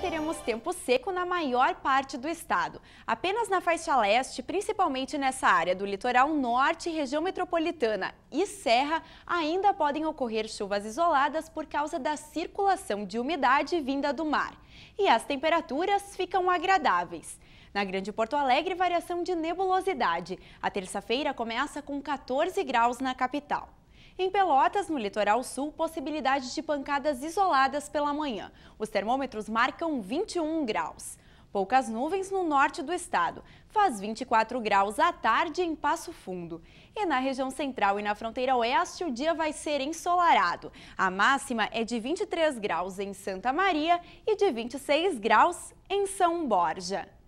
teremos tempo seco na maior parte do estado. Apenas na faixa leste, principalmente nessa área do litoral norte, região metropolitana e serra, ainda podem ocorrer chuvas isoladas por causa da circulação de umidade vinda do mar. E as temperaturas ficam agradáveis. Na Grande Porto Alegre, variação de nebulosidade. A terça-feira começa com 14 graus na capital. Em Pelotas, no litoral sul, possibilidade de pancadas isoladas pela manhã. Os termômetros marcam 21 graus. Poucas nuvens no norte do estado. Faz 24 graus à tarde em Passo Fundo. E na região central e na fronteira oeste, o dia vai ser ensolarado. A máxima é de 23 graus em Santa Maria e de 26 graus em São Borja.